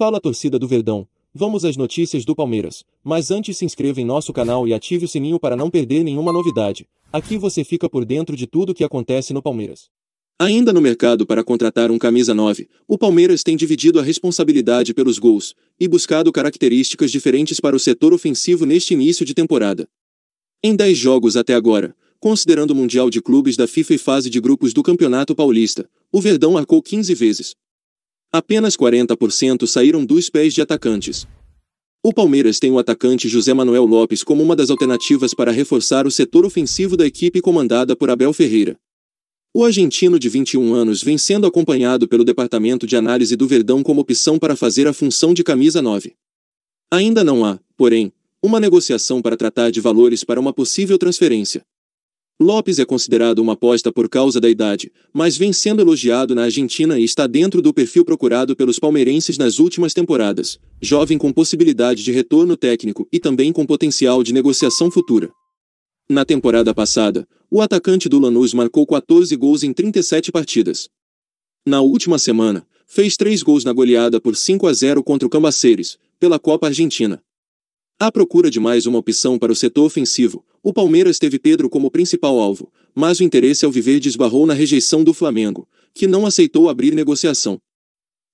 Fala torcida do Verdão, vamos às notícias do Palmeiras, mas antes se inscreva em nosso canal e ative o sininho para não perder nenhuma novidade. Aqui você fica por dentro de tudo o que acontece no Palmeiras. Ainda no mercado para contratar um camisa 9, o Palmeiras tem dividido a responsabilidade pelos gols e buscado características diferentes para o setor ofensivo neste início de temporada. Em 10 jogos até agora, considerando o Mundial de Clubes da FIFA e fase de grupos do Campeonato Paulista, o Verdão arcou 15 vezes, Apenas 40% saíram dos pés de atacantes. O Palmeiras tem o atacante José Manuel Lopes como uma das alternativas para reforçar o setor ofensivo da equipe comandada por Abel Ferreira. O argentino de 21 anos vem sendo acompanhado pelo Departamento de Análise do Verdão como opção para fazer a função de camisa 9. Ainda não há, porém, uma negociação para tratar de valores para uma possível transferência. Lopes é considerado uma aposta por causa da idade, mas vem sendo elogiado na Argentina e está dentro do perfil procurado pelos palmeirenses nas últimas temporadas, jovem com possibilidade de retorno técnico e também com potencial de negociação futura. Na temporada passada, o atacante do Lanús marcou 14 gols em 37 partidas. Na última semana, fez 3 gols na goleada por 5 a 0 contra o Cambaceres, pela Copa Argentina. À procura de mais uma opção para o setor ofensivo, o Palmeiras teve Pedro como principal alvo, mas o interesse viver desbarrou na rejeição do Flamengo, que não aceitou abrir negociação.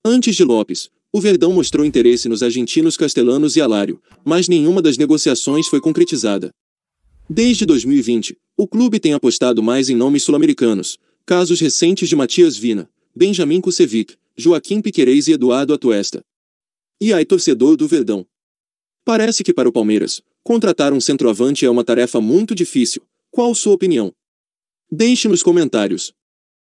Antes de Lopes, o Verdão mostrou interesse nos argentinos Castellanos e Alário, mas nenhuma das negociações foi concretizada. Desde 2020, o clube tem apostado mais em nomes sul-americanos, casos recentes de Matias Vina, Benjamin Kusevic, Joaquim Piquerez e Eduardo Atuesta. E aí torcedor do Verdão. Parece que para o Palmeiras, Contratar um centroavante é uma tarefa muito difícil. Qual sua opinião? Deixe nos comentários.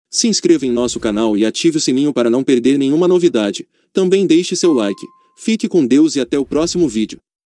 Se inscreva em nosso canal e ative o sininho para não perder nenhuma novidade. Também deixe seu like. Fique com Deus e até o próximo vídeo.